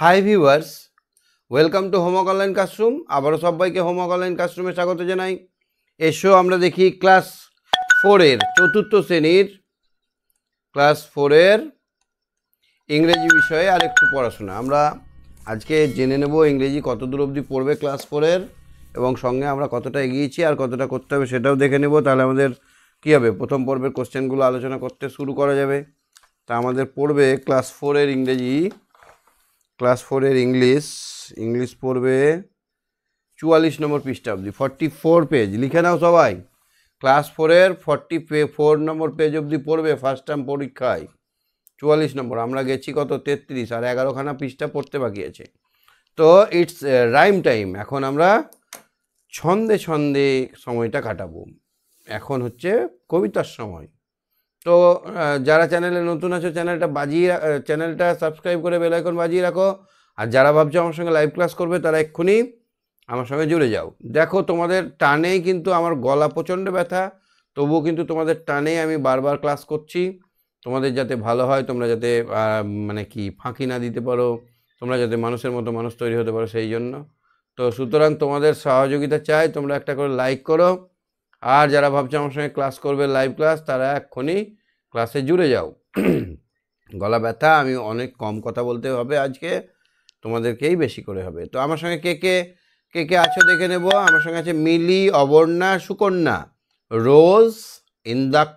High viewers welcome to homework online classroom আবারও সবাইকে homework online ক্লাসরুমে স্বাগত জানাই এসো আমরা দেখি ক্লাস ফোরের চতুর্থ শ্রেণীর ক্লাস ফোরের ইংরেজি বিষয়ে আর একটু পড়াশোনা আমরা আজকে জেনে নেব ইংরেজি কত দূর অবধি পড়বে ক্লাস ফোরের এবং সঙ্গে আমরা কতটা এগিয়েছি আর কতটা করতে হবে সেটাও দেখে নেব তাহলে আমাদের কী হবে প্রথম পর্বের কোশ্চেনগুলো আলোচনা করতে শুরু করা যাবে তা আমাদের পড়বে ক্লাস ফোরের ইংরেজি ক্লাস ফোরের ইংলিশ ইংলিশ পড়বে চুয়াল্লিশ নম্বর পৃষ্ঠা অবধি ফর্টি ফোর পেজ লিখে নাও সবাই ক্লাস ফোরের ফর্টি পে ফোর নম্বর পেজ অবধি পড়বে ফার্স্ট টাইম পরীক্ষায় চুয়াল্লিশ নম্বর আমরা গেছি কত তেত্রিশ আর এগারোখানা পৃষ্ঠা পড়তে বাকি আছে তো ইটস রাইম টাইম এখন আমরা ছন্দে ছন্দে সময়টা কাটাবো এখন হচ্ছে কবিতার সময় তো যারা চ্যানেলে নতুন আছো চ্যানেলটা বাজিয়ে চ্যানেলটা সাবস্ক্রাইব করে বেলাইকন বাজিয়ে রাখো আর যারা ভাবছো আমার সঙ্গে লাইভ ক্লাস করবে তারা এক্ষুনি আমার সঙ্গে জুড়ে যাও দেখো তোমাদের টানেই কিন্তু আমার গলা প্রচণ্ড ব্যথা তবুও কিন্তু তোমাদের টানেই আমি বারবার ক্লাস করছি তোমাদের যাতে ভালো হয় তোমরা যাতে মানে কি ফাঁকি না দিতে পারো তোমরা যাতে মানুষের মতো মানুষ তৈরি হতে পারো সেই জন্য তো সুতরাং তোমাদের সহযোগিতা চাই তোমরা একটা করে লাইক করো আর যারা ভাবছে আমার সঙ্গে ক্লাস করবে লাইভ ক্লাস তারা এক্ষুনি ক্লাসে জুড়ে যাও গলা ব্যথা আমি অনেক কম কথা বলতে হবে আজকে তোমাদেরকেই বেশি করে হবে তো আমার সঙ্গে কে কে কে কে আছো দেখে নেব আমার সঙ্গে আছে মিলি অবর্ণা সুকন্যা রোজ ইন্দাক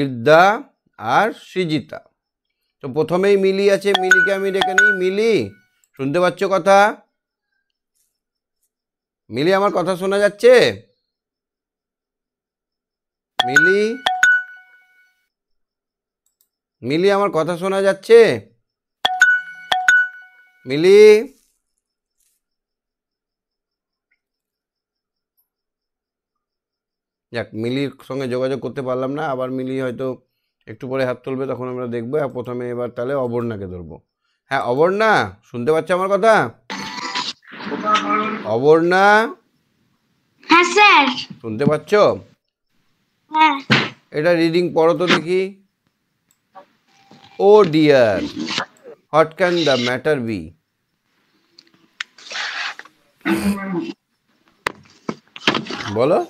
ইর্দা আর সৃজিতা তো প্রথমেই মিলি আছে মিলিকে আমি ডেকে নিই মিলি শুনতে পাচ্ছ কথা মিলি আমার কথা শোনা যাচ্ছে মিলি মিলি আমার কথা শোনা যাচ্ছে মিলি যাক মিলির সঙ্গে যোগাযোগ করতে পারলাম না আবার মিলি হয়তো একটু পরে হাত তুলবে তখন আমরা দেখবো আর প্রথমে এবার তাহলে অবর্ণাকে ধরবো হ্যাঁ অবর্ণা শুনতে পাচ্ছ আমার কথা অবর্ণা হ্যাঁ, শুনতে পাচ্ছ হ্যাঁ। এটা রিডিং পড়ো তো দেখি oh dear what can the matter be বলো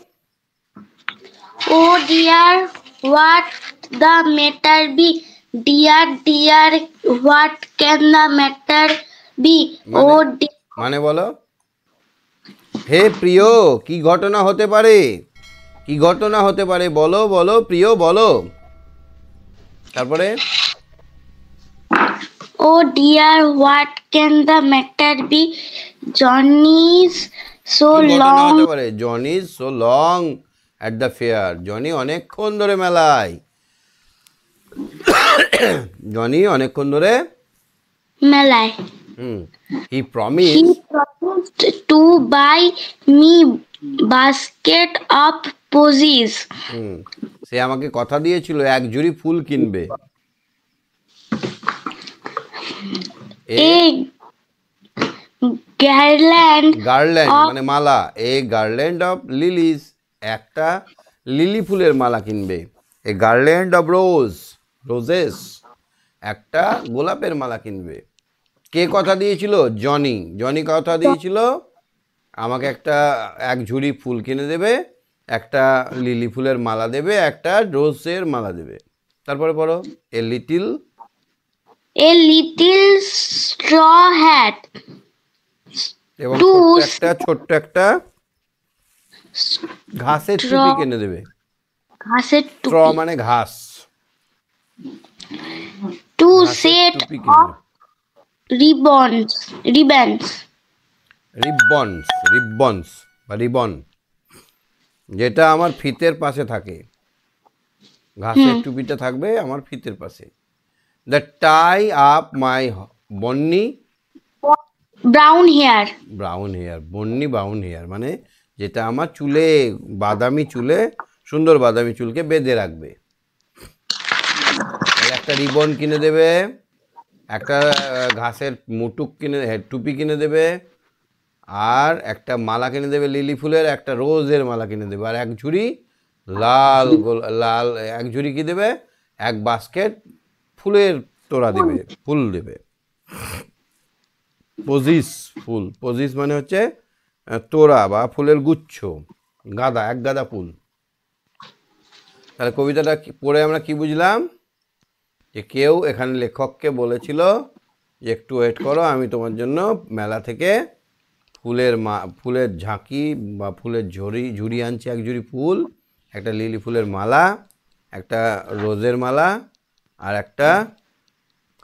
oh dear what the matter be dear dear what can the matter be oh মানে বলো হে প্রিয় কি ঘটনা হতে পারে কি ঘটনা হতে পারে বলো বলো প্রিয় বলো তারপরে oh dear what can the matter be Johnny's so long হতে পারে Johnny's so long at the fair Johnny অনেকক্ষণ ধরে মেলায় জনি অনেকক্ষণ ধরে মেলায় he promise he promised to buy me basket of পঁচিশ সে আমাকে কথা দিয়েছিল এক জুড়ি ফুল কিনবে গার্ল্যান্ড গার্ল্যান্ড মানে মালা এ গার্ল্যান্ড অফ লিলিস একটা লিলি ফুলের মালা কিনবে a garland of rose roses একটা গোলাপের মালা কিনবে কে কথা দিয়েছিল জনি জনি কথা দিয়েছিল আমাকে একটা এক ঝুড়ি ফুল কিনে দেবে একটা লিলি ফুলের মালা দেবে একটা রোজের মালা দেবে তারপরে পড়ো a little a little straw hat এবং একটা ছোট্ট একটা ঘাসের টুপি কিনে দেবে ঘাসের টুপি মানে ঘাস two set of ribbons ribbons ribbons ribbons বা রিবন যেটা আমার ফিতের পাশে থাকে ঘাসের টুপিটা থাকবে আমার ফিতের পাশে the tie up my bonny brown hair brown hair bonny brown hair মানে যেটা আমার চুলে বাদামি চুলে সুন্দর বাদামি চুলকে বেঁধে রাখবে একটা রিবন কিনে দেবে একটা ঘাসের মুটুক কিনে হ্যাঁ, টুপি কিনে দেবে আর একটা মালা কিনে দেবে লিলি ফুলের একটা রোজের মালা কিনে দেবে আর এক ঝুড়ি লাল লাল এক ঝুড়ি কি দেবে এক বাস্কেট ফুলের তোড়া দেবে ফুল দেবে পজিস ফুল পজিস মানে হচ্ছে তোড়া বা ফুলের গুচ্ছ গাদা এক গাদা ফুল তাহলে কবিতাটা পড়ে আমরা কি বুঝলাম যে কেউ এখানে লেখককে বলেছিল যে একটু ওয়েট করো আমি তোমার জন্য মেলা থেকে ফুলের মা ফুলের ঝাঁকি বা ফুলের ঝুড়ি ঝুড়ি আনছে এক ঝুড়ি ফুল একটা লিলি ফুলের মালা একটা রোজের মালা আর একটা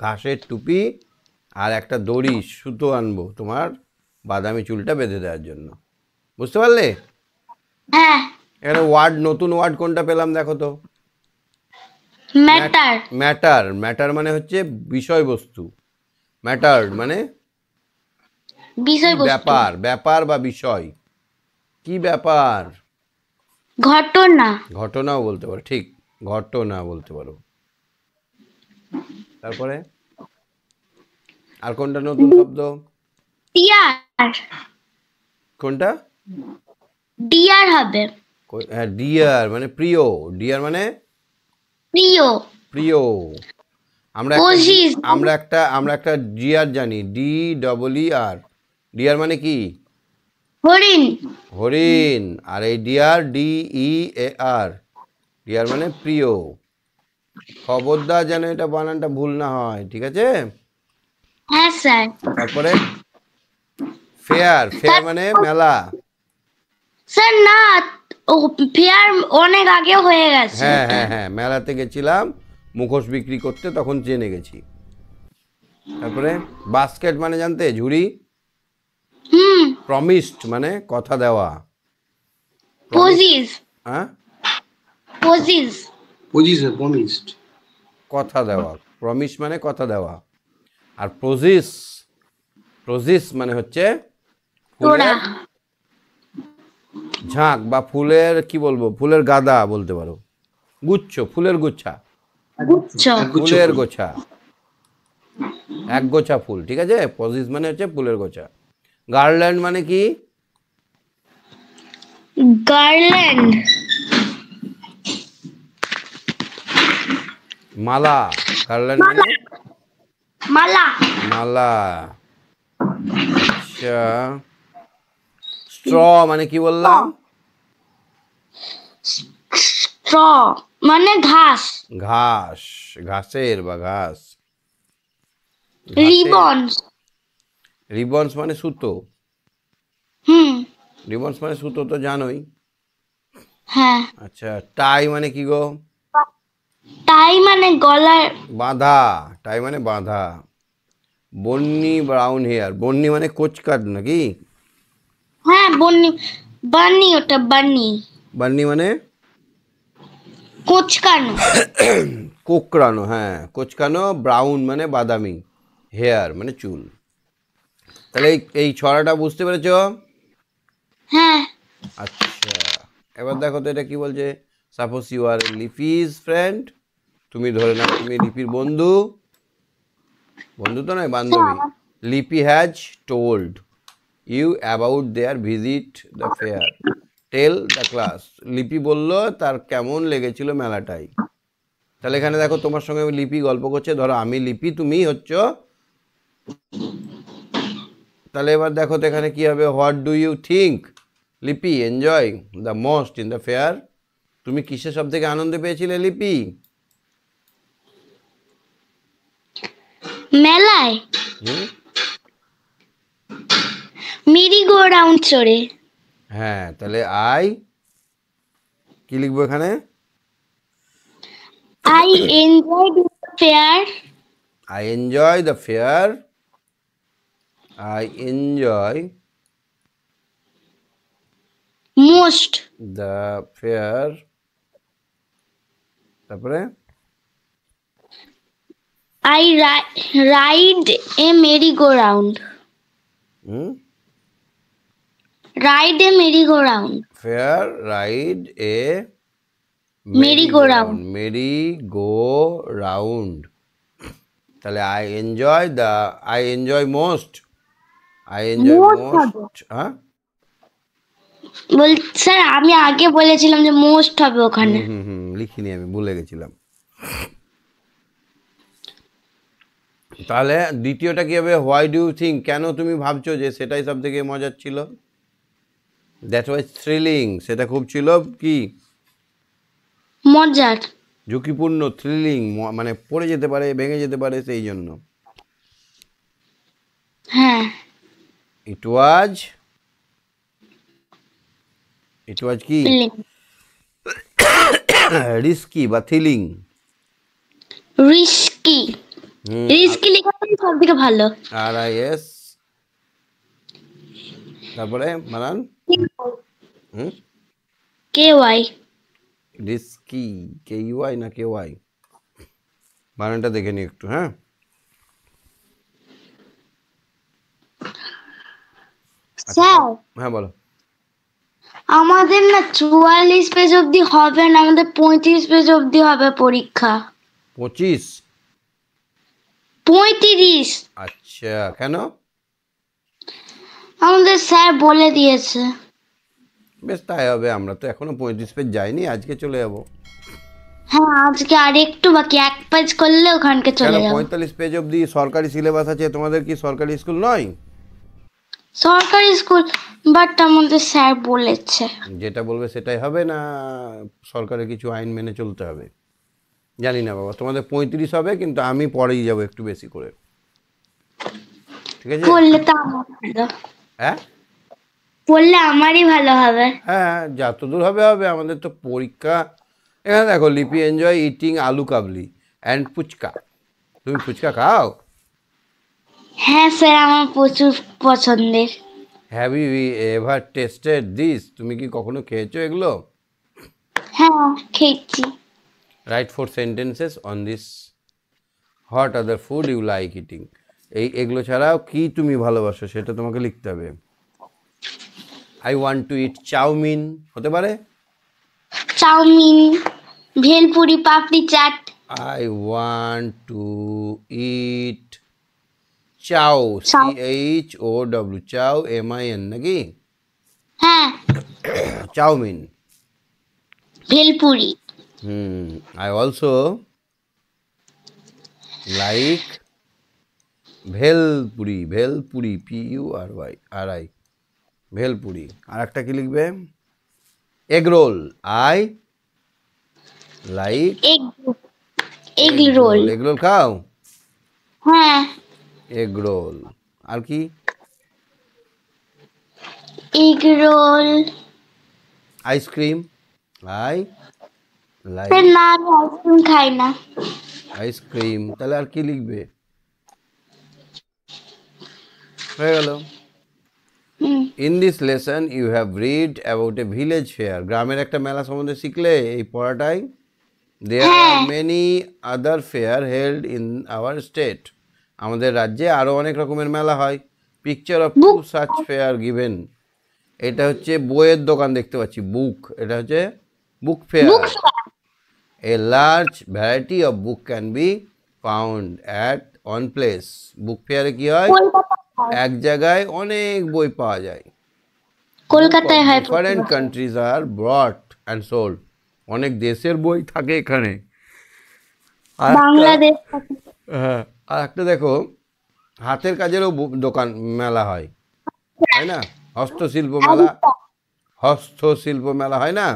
ঘাসের টুপি আর একটা দড়ি সুতো আনবো তোমার বাদামি চুলটা বেঁধে দেওয়ার জন্য বুঝতে পারলে হ্যাঁ। এখানে ওয়ার্ড নতুন ওয়ার্ড কোনটা পেলাম দেখো তো ম্যাটার ম্যাটার ম্যাটার মানে হচ্ছে বিষয়বস্তু ম্যাটার মানে ব্যাপার ব্যাপার বা বিষয় কি ব্যাপার ঘটনা ঘটনাও বলতে পারো ঠিক ঘটনা বলতে পারো তারপরে আর কোনটা নতুন শব্দ ডিয়ার কোনটা ডিয়ার হবে হ্যাঁ ডিয়ার মানে প্রিয় ডিয়ার মানে প্রিয় প্রিয় আমরা আমরা একটা আমরা একটা ডিয়ার জানি ডি ডবল আর ডিয়ার মানে কি হরিণ হরিণ আর এই dear D E A R dear মানে প্রিয় খবরদার যেন এটা বানানটা ভুল না হয় ঠিক আছে হ্যাঁ তারপরে ফেয়ার ফেয়ার মানে মেলা স্যার না ফেয়ার অনেক আগে হয়ে গেছে হ্যাঁ হ্যাঁ হ্যাঁ মেলাতে গেছিলাম মুখোশ বিক্রি করতে তখন চেনে গেছি তারপরে বাস্কেট মানে জানতে ঝুড়ি প্রমিসড মানে কথা দেওয়া পজিস হ্যাঁ পজিস পজিস প্রমিসড কথা দেওয়া প্রমিস মানে কথা দেওয়া আর প্রজিস প্রজিস মানে হচ্ছে ঝাঁক বা ফুলের কি বলবো ফুলের গাদা বলতে পারো গুচ্ছ ফুলের গুচ্ছা ফুলের গোছা এক গোছা ফুল ঠিক আছে পজিস মানে হচ্ছে ফুলের গোছা गार्लैंड माने की गार्लैंड माला गार्लैंड माला माला अच्छा स्ट्रॉ माने की घास घास घास রিবনস মানে সুতো হুম রিবনস মানে সুতো তো জানোই হ্যাঁ আচ্ছা টাই মানে কি গো টাই মানে গলার বাঁধা টাই মানে বাঁধা বন্নি ব্রাউন হেয়ার বন্নি মানে কোচকাট নাকি হ্যাঁ বন্নি বান্নি ওটা বান্নি বান্নি মানে কোচকানো কোকড়ানো হ্যাঁ কোচকানো ব্রাউন মানে বাদামি হেয়ার মানে চুল তাহলে এই ছড়াটা বুঝতে পেরেছ হ্যাঁ আচ্ছা এবার দেখো তো এটা কি বলছে suppose you are Lipi's friend তুমি ধরে নাও তুমি লিপির বন্ধু বন্ধু তো নয় বান্ধবী Lipi has told you about their visit the fair tell the class Lipi বলল তার কেমন লেগেছিল মেলাটাই তাহলে এখানে দেখো তোমার সঙ্গে লিপি গল্প করছে ধরো আমি লিপি তুমি হচ্ছ তাহলে এবার দেখো তো এখানে কী হবে what do you think Lipi enjoy the most in the fair তুমি কিসে সব থেকে আনন্দ পেয়েছিলে লিপি মেলায় মেরি গো রাউন্ড চড়ে হ্যাঁ তাহলে আই কি লিখবো এখানে I enjoy the fair I enjoy the fair I enjoy most the fair তারপরে I ri- ride a merry-go-round. Hmm? Ride a merry-go-round. Fair ride a merry-go-round. Merry-go-round. তাহলে I enjoy the I enjoy most I enjoy most হ্যাঁ বল sir আমি আগে বলেছিলাম যে most হবে ওখানে হুম হুম লিখিনি আমি ভুলে গেছিলাম তাহলে দ্বিতীয়টা কি হবে হোয়াই ডু থিঙ্ক কেন তুমি ভাবছো যে সেটাই সব থেকে মজার ছিল দ্যাট ওয়াজ থ্রিলিং সেটা খুব ছিল কি মজার ঝুঁকিপূর্ণ থ্রিলিং মানে পড়ে যেতে পারে ভেঙে যেতে পারে সেই জন্য হ্যাঁ ইট ওয়াজ ইট ওয়াজ কি রিস্কি বা থিলিং রিস্কি রিস্কি লেখাটাই সবথেকে ভালো আর আই এস তারপরে মানান hmm K Y risky K U I না কে ওয়াই বানানটা দেখে নি একটু হ্যাঁ আচ্ছা, হ্যাঁ বলো আমাদের না চুয়াল্লিশ পেজ অবধি হবে না আমাদের পঁয়ত্রিশ পেজ অব্দি হবে পরীক্ষা পঁচিশ পঁয়ত্রিশ আচ্ছা কেন আমাদের স্যার বলে দিয়েছে বেশ তাই হবে আমরা তো এখনো পঁয়ত্রিশ পেজ যাইনি আজকে চলে যাবো হ্যাঁ আজকে আর একটু বাকি এক পেজ করলে ওখানকে চলে যাব পঁয়তাল্লিশ পেজ অব্দি সরকারি সিলেবাস আছে তোমাদের কি সরকারি স্কুল নয় সরকারি স্কুল বাট আমাদের স্যার বলেছে যেটা বলবে সেটাই হবে না সরকারের কিছু আইন মেনে চলতে হবে জানি না বাবা তোমাদের পঁয়ত্রিশ হবে কিন্তু আমি পরেই যাব একটু বেশি করে ঠিক আছে বললে তো আমার হ্যাঁ বললে আমারই ভালো হবে হ্যাঁ, হ্যাঁ যত দূর হবে হবে আমাদের তো পরীক্ষা এখানে দেখো লিপি এনজয় ইটিং আলু কাবলি অ্যান্ড ফুচকা তুমি ফুচকা খাও হ্যাঁ স্যার আমার প্রচুর পছন্দের have you ever tasted this তুমি কি কখনো খেয়েছো এগুলো হ্যাঁ খেয়েছি write four sentences on this hot other food you like eating এই এগুলো ছাড়াও কি তুমি ভালোবাসো সেটা তোমাকে লিখতে হবে I want to eat chowmein হতে পারে chowmein bhelpuri papdi chaat I want to eat chow C H O W chow M I N নাকি হ্যাঁ chowmein bhelpuri hmm I also like bhelpuri bhelpuri P U R Y R I bhelpuri আর একটা কি লিখবে egg roll I like egg roll egg roll খাও হ্যাঁ egg roll আর কি egg roll ice cream I like না আইসক্রিম খাই না আইসক্রিম তাহলে আর কি লিখবে হয়ে গেল in this lesson you have read about a village fair গ্রামের একটা মেলা সম্বন্ধে শিখলে এই পড়াটাই there are many other fair held in our state আমাদের রাজ্যে আরও অনেক রকমের মেলা হয় picture of two such fair given এটা হচ্ছে বইয়ের দোকান দেখতে পাচ্ছি বুক এটা হচ্ছে book fair a large variety of book can be pound at on place বুক ফেয়ারে কি হয় এক জায়গায় অনেক বই পাওয়া যায় কলকাতায় হয় different countries are brought and sold অনেক দেশের বই থাকে এখানে বাংলাদেশ হ্যাঁ আর একটা দেখো হাতের কাজেরও দোকান মেলা হয় তাই না হস্তশিল্প মেলা হস্তশিল্প মেলা হয় না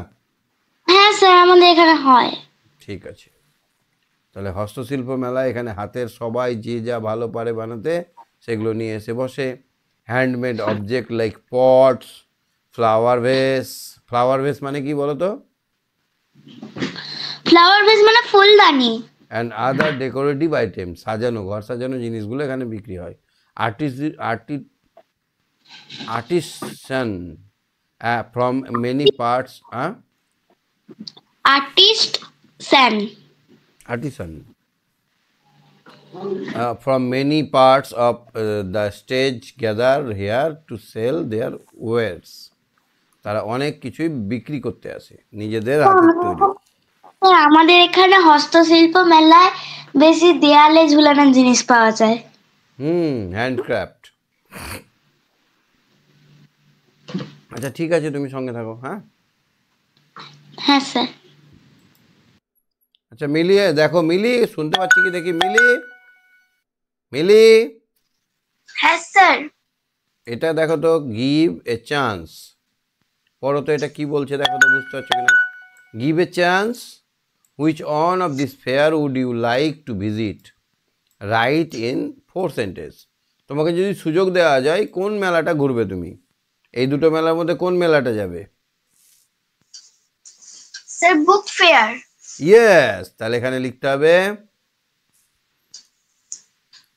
হ্যাঁ স্যার আমাদের এখানে হয় ঠিক আছে তাহলে হস্তশিল্প মেলা এখানে হাতের সবাই যে যা ভালো পারে বানাতে সেগুলো নিয়ে এসে বসে handmade object like pots flower vase flower vase মানে কি বলো তো ফ্লাওয়ার ভেস মানে ফুলদানি অ্যান্ড আদার ডেকোরেটিভ আইটেম সাজানো ঘর সাজানো জিনিসগুলো এখানে বিক্রি হয় artist arti artisan from many parts artist san artisan Uh, from many parts of uh, the stage gather তারা অনেক কিছুই বিক্রি করতে আসে নিজেদের হাতের তৈরি আমাদের এখানে হস্তশিল্প মেলায় বেশি দেয়ালে ঝুলানো জিনিস পাওয়া যায় হুম হ্যান্ডক্রাফট আচ্ছা ঠিক আছে তুমি সঙ্গে থাকো হ্যাঁ হ্যাঁ স্যার আচ্ছা মিলিয়ে দেখো মিলি শুনতে পাচ্ছি কি দেখি মিলি মিলি হ্যাঁ স্যার এটা দেখো তো গিভ এ চান্স পড়ো তো এটা কি বলছে দেখো তো বুঝতে পারছো কিনা give a chance which one of this fair would you like to visit? Write in four sentences. তোমাকে যদি সুযোগ দেওয়া যায় কোন মেলাটা ঘুরবে তুমি এই দুটো মেলার মধ্যে কোন মেলাটা যাবে স্যার বুক ফেয়ার ইয়েস তাহলে এখানে লিখতে হবে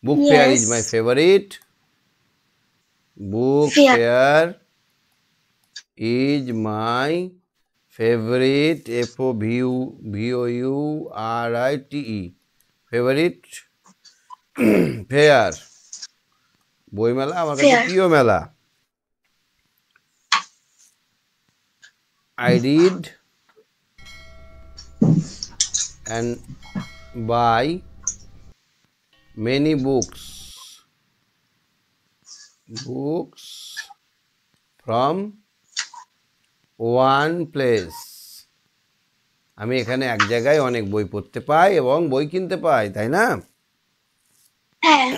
book fair is my favourite book fair is my favourite F O v U v o u r i t e favorite বইমেলা আমার কাছে প্রিয় মেলা I read and buy many books books from one place আমি এখানে এক জায়গায় অনেক বই পড়তে পাই এবং বই কিনতে পাই তাই না হ্যাঁ।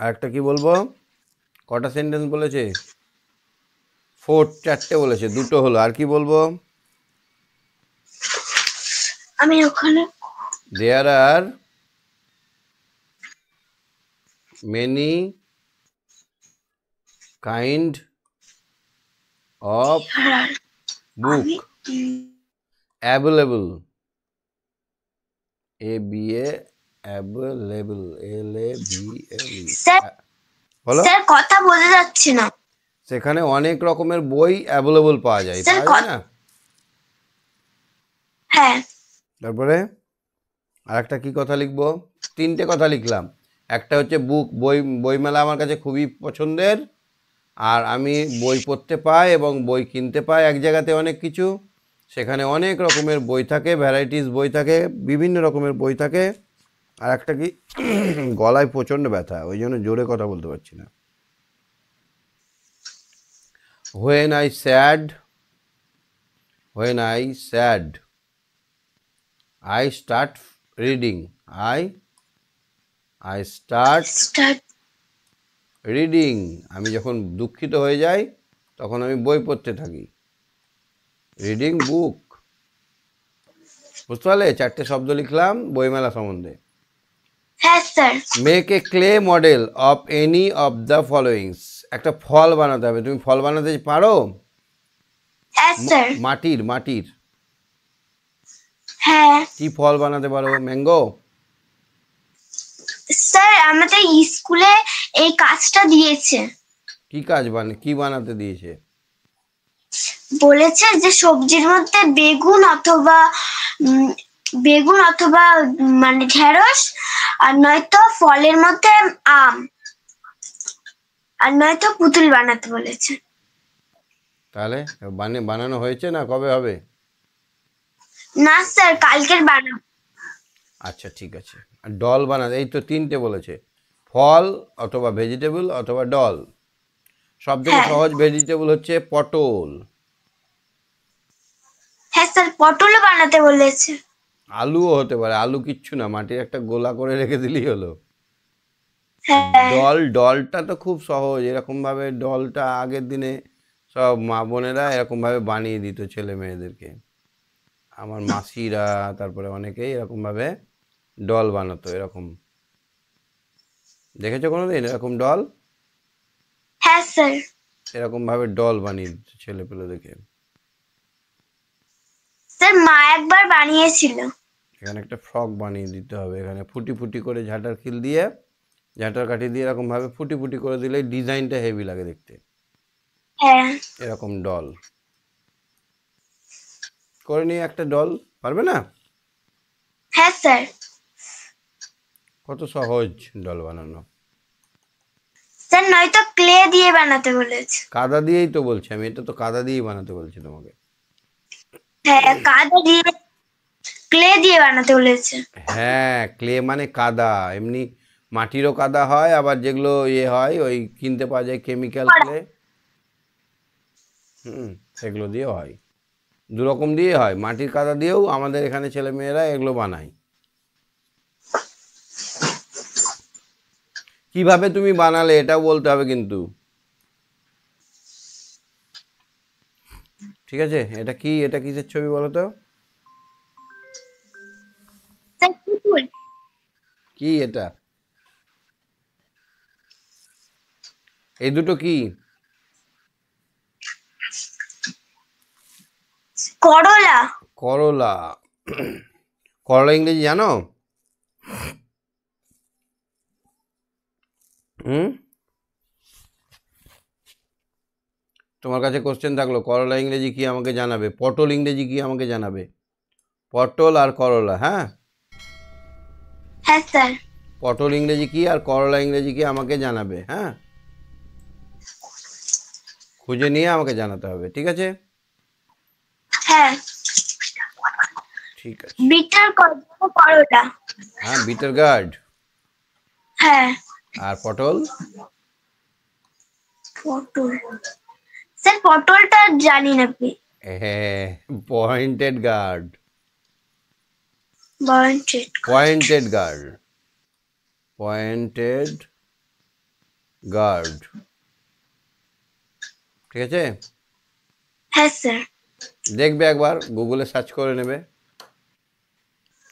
আর একটা কি বলবো কটা সেন্টেন্স বলেছে ফোর চারটে বলেছে দুটো হলো আর কি বলবো আমি ওখানে there are many kind of book available a b a available l a b l e বলো স্যার কথা বোঝা যাচ্ছে না সেখানে অনেক রকমের বই অ্যাভেলেবল পাওয়া যায় তাই না হ্যাঁ তারপরে আরেকটা কি কথা লিখবো তিনটে কথা লিখলাম একটা হচ্ছে বুক বই বইমেলা আমার কাছে খুবই পছন্দের আর আমি বই পড়তে পাই এবং বই কিনতে পাই এক জায়গাতে অনেক কিছু সেখানে অনেক রকমের বই থাকে ভ্যারাইটিস বই থাকে বিভিন্ন রকমের বই থাকে আর একটা কি গলায় প্রচণ্ড ব্যথা ওই জন্য জোরে কথা বলতে পারছি না when I sad when I sad I start reading I I start reading আমি যখন দুঃখিত হয়ে যাই তখন আমি বই পড়তে থাকি রিডিং বুক বুঝতে পারলে চারটে শব্দ লিখলাম বইমেলা সম্বন্ধে make a clay model of any of the followings একটা ফল বানাতে হবে তুমি ফল বানাতে পারো হ্যাঁ, মাটির মাটির হ্যাঁ। কি ফল বানাতে পারো ম্যাঙ্গো স্যার আমাদের স্কুলে এই কাজটা দিয়েছে কি কাজ বানে কি বানাতে দিয়েছে বলেছে যে সবজির মধ্যে বেগুন অথবা বেগুন অথবা মানে ঢেঁড়স আর নয়তো ফলের মধ্যে আম আর নয়তো পুতুল বানাতে বলেছে তাহলে বানে বানানো হয়েছে না কবে হবে না স্যার কালকের বানাবো আচ্ছা ঠিক আছে ডল বানাতে এই তো তিনটে বলেছে ফল অথবা ভেজিটেবল অথবা ডল সব থেকে হ্যাঁ। সহজ ভেজিটেবল হচ্ছে পটল হ্যাঁ আলুও হতে পারে আলু কিচ্ছু না মাটির একটা গোলা করে রেখে দিলেই হলো হ্যাঁ। ডল ডলটা তো খুব সহজ এরকম ভাবে ডলটা আগের দিনে সব মা বোনেরা এরকম ভাবে বানিয়ে দিত ছেলে মেয়েদেরকে আমার মাসিরা তারপরে অনেকেই এরকম ভাবে ডল বানাতো এরকম দেখেছো কোনোদিন এরকম ডল হ্যাঁ স্যার এরকম ভাবে ডল বানিয়ে ছেলে পেলে দেখে স্যার মা একবার বানিয়েছিল এখানে একটা ফ্রক বানিয়ে দিতে হবে এখানে ফুটি ফুটি করে ঝাঁটার খিল দিয়ে ঝাঁটার কাঠি দিয়ে এরকম ভাবে ফুটি ফুটি করে দিলে ডিজাইনটা হেভি লাগে দেখতে হ্যাঁ এরকম ডল করে নিয়ে একটা ডল পারবে না হ্যাঁ স্যার কত সহজ ডল বানানো স্যার তো ক্লে দিয়ে বানাতে বলেছে কাদা দিয়েই তো বলছি আমি এটা তো কাদা দিয়েই বানাতে বলছি তোমাকে হ্যাঁ কাদা দিয়ে ক্লে দিয়ে বানাতে বলেছে হ্যাঁ ক্লে মানে কাদা এমনি মাটিরও কাদা হয় আবার যেগুলো ইয়ে হয় ওই কিনতে পাওয়া যায় কেমিক্যাল ক্লে হুম সেগুলো দিয়ে হয় দু রকম দিয়ে হয় মাটির কাদা দিয়েও আমাদের এখানে ছেলেমেয়েরা এগুলো বানায় কিভাবে তুমি বানালে এটাও বলতে হবে কিন্তু ঠিক আছে এটা কি এটা কিসের ছবি বলো তো কি এটা এই দুটো কি করলা করলা করলা ইংরেজি জানো তোমার কাছে কোশ্চেন থাকলো করলা ইংরেজি কি আমাকে জানাবে পটল ইংরেজি কি আমাকে জানাবে পটল আর করলা হ্যাঁ হ্যাঁ স্যার পটল ইংরেজি কি আর করলা ইংরেজি কি আমাকে জানাবে হ্যাঁ খুঁজে নিয়ে আমাকে জানাতে হবে ঠিক আছে হ্যাঁ ঠিক আছে বিটার গার্ড করলা হ্যাঁ বিটার গার্ড হ্যাঁ আর পটল পটল স্যার পটলটা জানি না আপনি হ্যাঁ pointed gourd pointed gourd pointed gourd ঠিক আছে হ্যাঁ স্যার দেখবে একবার গুগলে সার্চ করে নেবে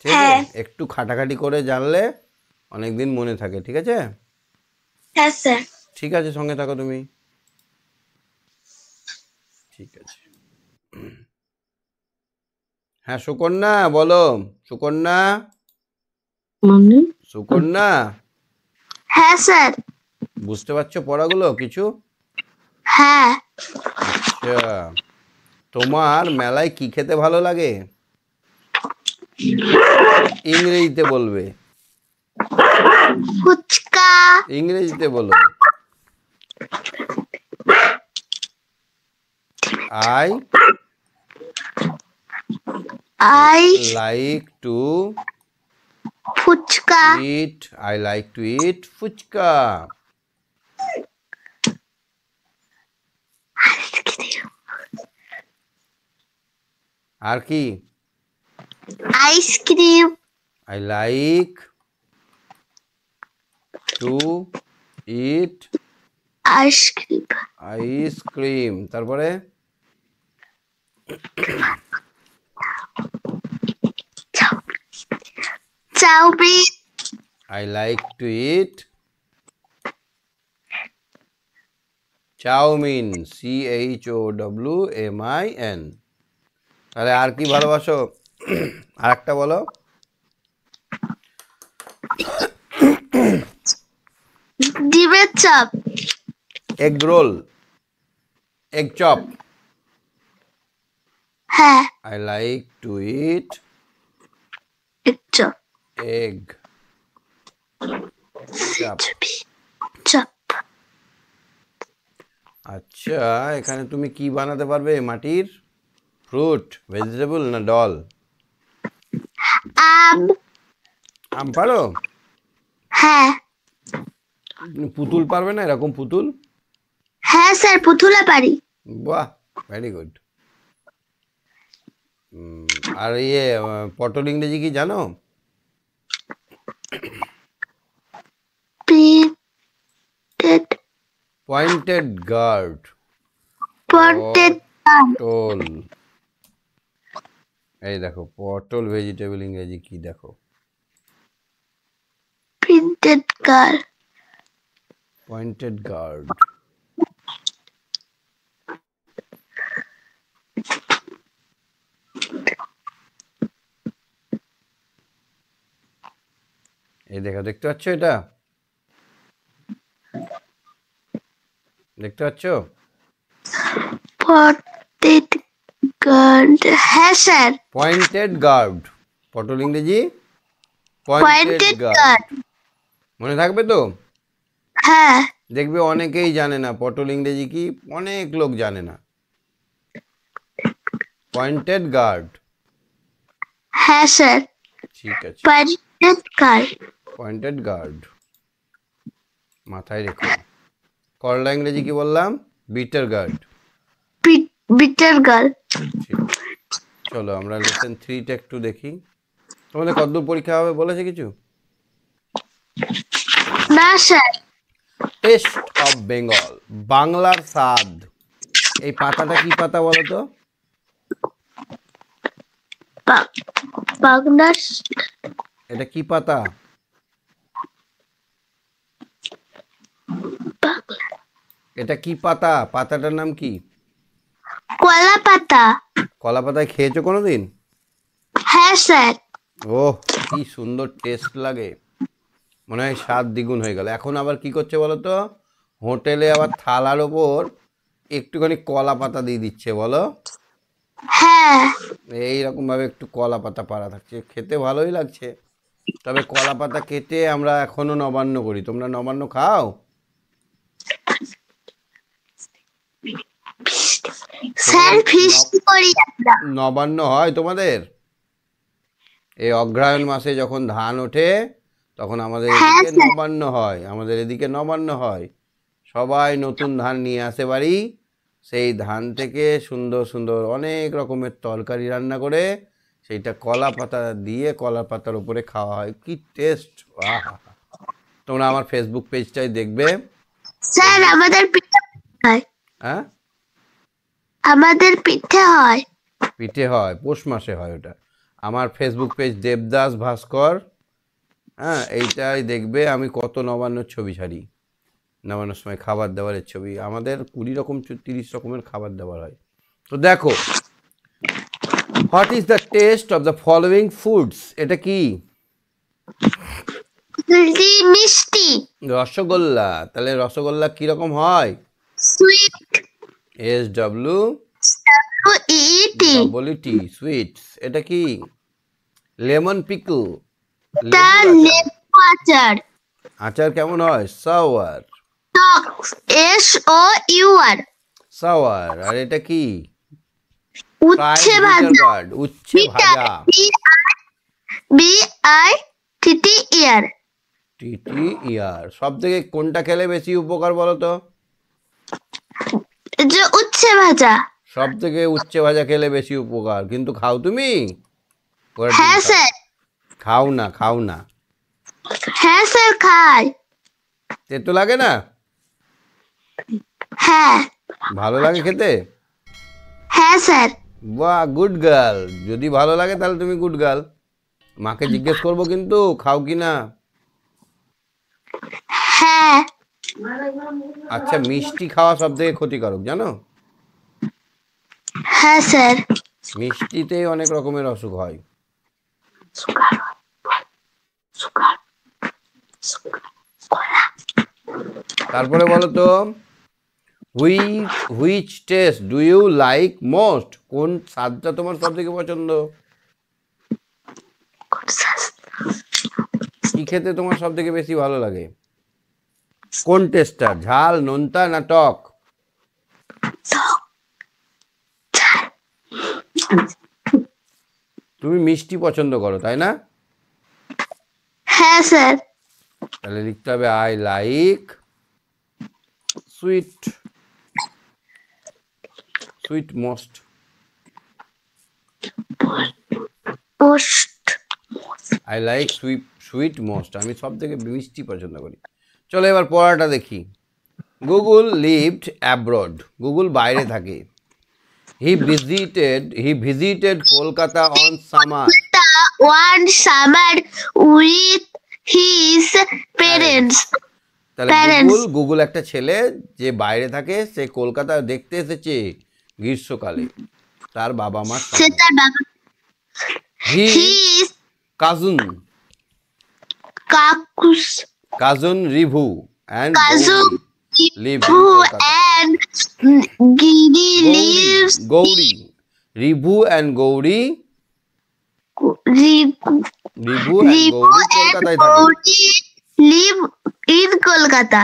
ঠিক আছে হ্যাঁ। একটু খাটাখাটি করে জানলে অনেকদিন মনে থাকে ঠিক আছে হ্যাঁ, ঠিক আছে সঙ্গে থাকো তুমি ঠিক আছে হ্যাঁ সুকন্যা বলো সুকন্যা সুকন্যা হ্যাঁ স্যার বুঝতে পারছো পড়াগুলো কিছু হ্যাঁ আচ্ছা তোমার মেলায় কি খেতে ভালো লাগে ইংরেজিতে বলবে ইংরেজিতে বলো I I like to phuchka eat I like to eat phuchka আর কি ice cream I like to eat ice cream ice cream তারপরে chowmein I like to eat chowmein C H O W M I N তাহলে আর কি ভালোবাসো আর একটা বলো ডিমের chop egg roll egg chop হ্যাঁ I like to eat egg chop egg chop আচ্ছা এখানে তুমি কি বানাতে পারবে মাটির ফ্রুট ভেজিটেবল না ডল আম আম পারো হ্যাঁ পুতুল পারবে না এরকম পুতুল হ্যাঁ স্যার পুতুলে পারি বাহ ভেরি গুড আর ইয়ে পটল ইংরেজি কি জানো পয়েন্টেড গার্ড পয়েন্টেড পটল এই দেখো পটল ভেজিটেবল ইংরেজি কি দেখো প্রিন্টেড গার্ড পয়েন্টেড গার্ড এই দেখো দেখতে পাচ্ছ এটা দেখতে পাচ্ছ পটেড গার্ড হ্যাঁ স্যার পয়েন্টেড গার্ড পটল ইংরেজি পয়েন্টেড গার্ড মনে থাকবে তো হ্যাঁ। দেখবে অনেকেই জানে না পটল ইংরেজি কি অনেক লোক জানে না পয়েন্টেড গার্ড হ্যাঁ স্যার ঠিক আছে পয়েন্টেড গার্ড পয়েন্টেড গার্ড মাথায় রেখো করলা ইংরেজি কি বললাম বিটার গার্ড বিটার গার্ড চলো আমরা লেসন 3 থ্রিটা একটু দেখি তোমাদের কতদূর পরীক্ষা হবে বলেছে কিছু না স্যার টেস্ট অফ বেঙ্গল বাংলার স্বাদ এই পাতাটা কি পাতা বলো তো এটা কি পাতা এটা কি পাতা পাতাটার নাম কি কলা পাতা কলা পাতা খেয়েছো কোনোদিন হ্যাঁ স্যার ওহ কি সুন্দর টেস্ট লাগে মনে হয় স্বাদ দ্বিগুণ হয়ে গেল এখন আবার কি করছে বলো তো হোটেলে আবার থালার ওপর একটুখানি কলা পাতা দিয়ে দিচ্ছে বলো হ্যাঁ। এইরকম ভাবে একটু কলা পাতা পাড়া থাকছে খেতে ভালোই লাগছে তবে কলা পাতা কেটে আমরা এখনো নবান্ন করি তোমরা নবান্ন খাও নবান্ন হয় তোমাদের এই অগ্রহায়ণ মাসে যখন ধান ওঠে তখন আমাদের হ্যাঁ, এদিকে নবান্ন হয় আমাদের এদিকে নবান্ন হয় সবাই নতুন ধান নিয়ে আসে বাড়ি সেই ধান থেকে সুন্দর সুন্দর অনেক রকমের তরকারি রান্না করে সেইটা কলা পাতা দিয়ে কলা পাতার উপরে খাওয়া হয় কি টেস্ট তোমরা আমার ফেসবুক পেজটাই দেখবে স্যার আমাদের পিঠে হয় হ্যাঁ আমাদের পিঠে হয় পিঠে হয় পৌষ মাসে হয় ওটা আমার ফেসবুক পেজ দেবদাস ভাস্কর হ্যাঁ এইটাই দেখবে আমি কত নবান্নর ছবি ছাড়ি নবান্নর সময় খাবার দাবারের ছবি আমাদের কুড়ি রকম তিরিশ রকমের খাবার দাবার হয় তো দেখো what is the taste of the following foods এটা কি মিষ্টি রসগোল্লা তাহলে রসগোল্লা কি রকম হয় sweet S W W T sweets এটা কি লেমন পিকল আচার কেমন হয় sour S O U R sour আর এটা কি উচ্ছে ভাজা উচ্ছে ভাজা টি টি ইয়ার টি টি ইয়ার সব থেকে কোনটা খেলে বেশি উপকার বলো তো যে উচ্ছে ভাজা সব থেকে উচ্ছে ভাজা খেলে বেশি উপকার কিন্তু খাও তুমি হ্যাঁ স্যার খাও না খাও না হ্যাঁ স্যার খাই তেতো লাগে না হ্যাঁ ভালো লাগে খেতে হ্যাঁ স্যার বাহ গুড গার্ল যদি ভালো লাগে তাহলে তুমি গুড গার্ল মাকে জিজ্ঞেস করব কিন্তু খাও কি না হ্যাঁ আচ্ছা মিষ্টি খাওয়া সব থেকে ক্ষতিকারক জানো হ্যাঁ স্যার মিষ্টিতে অনেক রকমের অসুখ হয় তারপরে বলো তো which which taste do you like most কোন স্বাদটা তোমার সব থেকে পছন্দ কি খেতে তোমার সব থেকে বেশি ভালো লাগে কোন টেস্টটা ঝাল নোনতা না টক তুমি মিষ্টি পছন্দ করো তাই না হ্যাঁ, স্যার তাহলে লিখতে হবে I like sweet sweet most most I like sweet sweet most আমি সব থেকে মিষ্টি পছন্দ করি চলো এবার পড়াটা দেখি গুগল লিভড অ্যাব্রড গুগল বাইরে থাকে he visited he visited Kolkata on summer one summer with his parents parents Google একটা ছেলে যে বাইরে থাকে সে কলকাতা দেখতে এসেছে গ্রীষ্মকালে তার বাবা মা সে তার বাবা কাজুন কাকুস cousin Rivu cousin Rivu Giri lives Gauri Rivu and Gauri Ripu কলকাতায় লিভ কলকাতা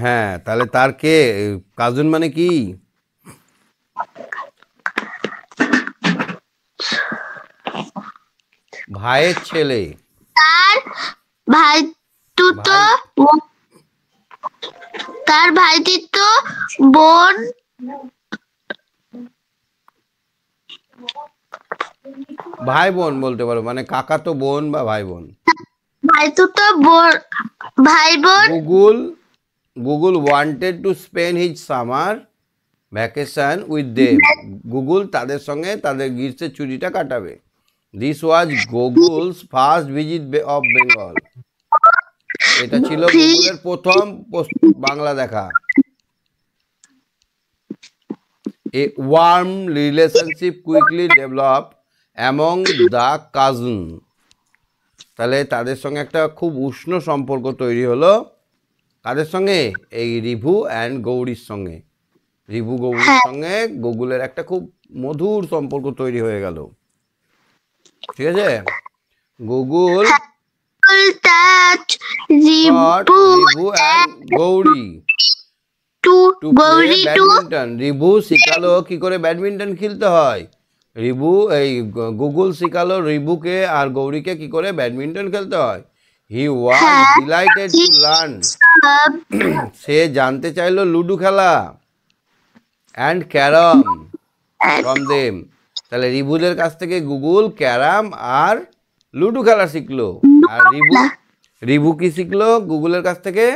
হ্যাঁ তাহলে তার কে কাজুন মানে কি ভাইয়ের ছেলে তার ভাই তো তার ভাইটির তো বোন ভাই বোন বলতে পারো মানে কাকা তো বোন বা ভাই বোন ভাই তো তো ভাই বোন Google Google wanted to spend his summer vacation with they Google তাদের সঙ্গে তাদের গ্রীষ্মের ছুটিটা কাটাবে this was Google's first visit of Bengal এটা ছিল গুগলের প্রথম বাংলা দেখা A warm relationship quickly develop among the cousin. তাহলে তাদের সঙ্গে একটা খুব উষ্ণ সম্পর্ক তৈরি হলো কাদের সঙ্গে এই রিভু অ্যান্ড গৌরীর সঙ্গে রিভু গৌরীর হ্যাঁ। সঙ্গে গুগলের একটা খুব মধুর সম্পর্ক তৈরি হয়ে গেল ঠিক আছে গুগল রিভু অ্যান্ড গৌরী রিবু শিখালো কি করে ব্যাডমিন্টন খেলতে হয় রিভু এই গুগল শিখালো রিবুকে আর গৌরীকে কি করে ব্যাডমিন্টন খেলতে হয় he was delighted to learn সে জানতে চাইলো লুডু খেলা অ্যান্ড ক্যারাম ফ্রম দেম তাহলে রিবুদের কাছ থেকে গুগল ক্যারাম আর লুডু খেলা শিখলো আর রিবু রিবু কি শিখলো গুগলের কাছ থেকে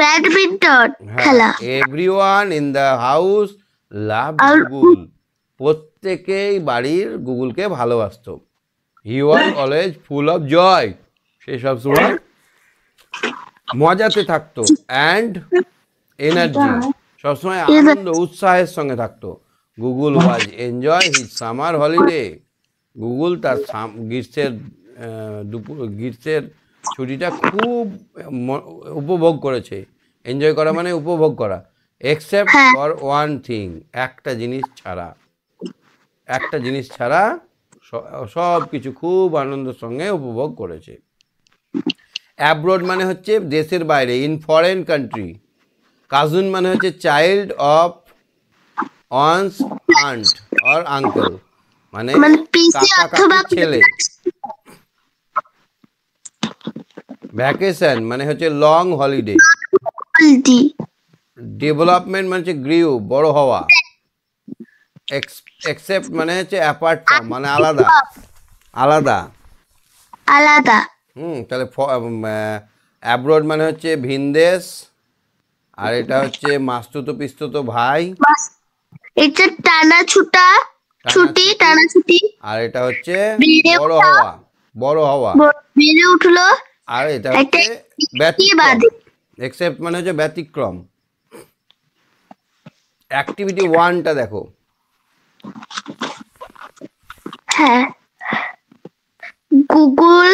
ব্যাডমিন্টন হ্যাঁ, খেলা everyone in the house love Google প্রত্যেকেই বাড়ির গুগলকে ভালোবাসতো হি was always full of joy সে সব সময় মজাতে থাকতো অ্যান্ড এনার্জি সবসময় আনন্দ উৎসাহের সঙ্গে থাকতো Google was enjoy his summer holiday Google তার গ্রীষ্মের দুপুর গ্রীষ্মের ছুটিটা খুব উপভোগ করেছে এনজয় করা মানে উপভোগ করা এক্সেপ্ট ফর ওয়ান থিং একটা জিনিস ছাড়া একটা জিনিস ছাড়া সব কিছু খুব আনন্দের সঙ্গে উপভোগ করেছে অ্যাব্রোড মানে হচ্ছে দেশের বাইরে ইন ফরেন কান্ট্রি কাজুন মানে হচ্ছে child of one's aunt or uncle মানে, মানে কাকা ছেলে ভ্যাকেশন মানে হচ্ছে লং হলিডে ডেভেলপমেন্ট মানে হচ্ছে গ্রিউ বড় হওয়া এক্সেপ্ট মানে হচ্ছে অ্যাপার্ট মানে আলাদা আলাদা আলাদা হুম তাহলে অ্যাব্রড মানে হচ্ছে ভিনদেশ আর এটা হচ্ছে মাস্তুত পিস্তুত ভাই এটা টানা ছুটা ছুটি টানা ছুটি আর এটা হচ্ছে বড় হওয়া বড় হওয়া বেড়ে উঠলো আর এটা হচ্ছে ব্যতিক্রম এক্সেপ্ট মানে হচ্ছে ব্যতিক্রম অ্যাক্টিভিটি ওয়ানটা দেখো হ্যাঁ Google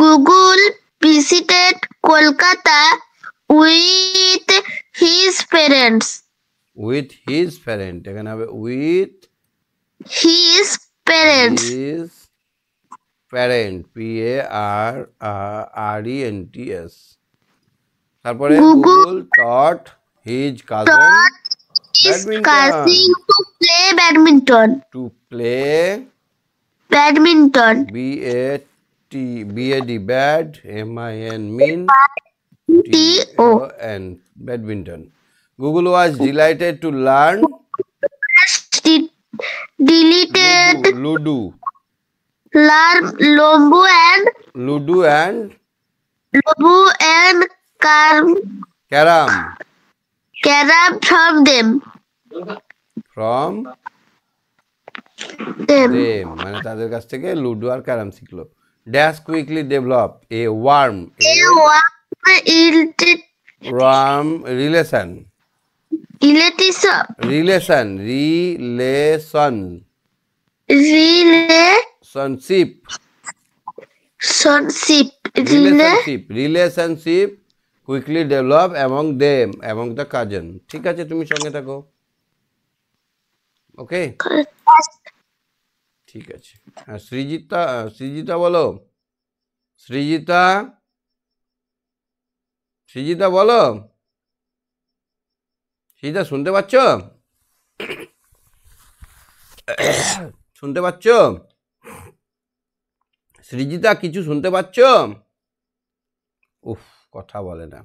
Google visited Kolkata with his parents with his parent এখানে হবে with his parents his parent p a r r e n t s google thought his cousin badminton to play badminton to play badminton b a t b a d bad m i n min t o n badminton google was delighted to learn deleted ludo. Lombu and Ludo and Lobu and Karam Karam Karam from them. From them. them. মানে তাদের কাছ থেকে ludo আর carrom শিখলো dash quickly develop a warm a warm relation relation relation relation relationship sonship relationship relationship quickly develop among them এবং the cousin ঠিক আছে তুমি সঙ্গে থাকো ওকে ঠিক আছে হ্যাঁ সৃজিতা সৃজিতা বলো সৃজিতা সৃজিতা বলো সৃজিতা শুনতে পাচ্ছ শুনতে পাচ্ছ সৃজিতা কিছু শুনতে পাচ্ছ উফ কথা বলে না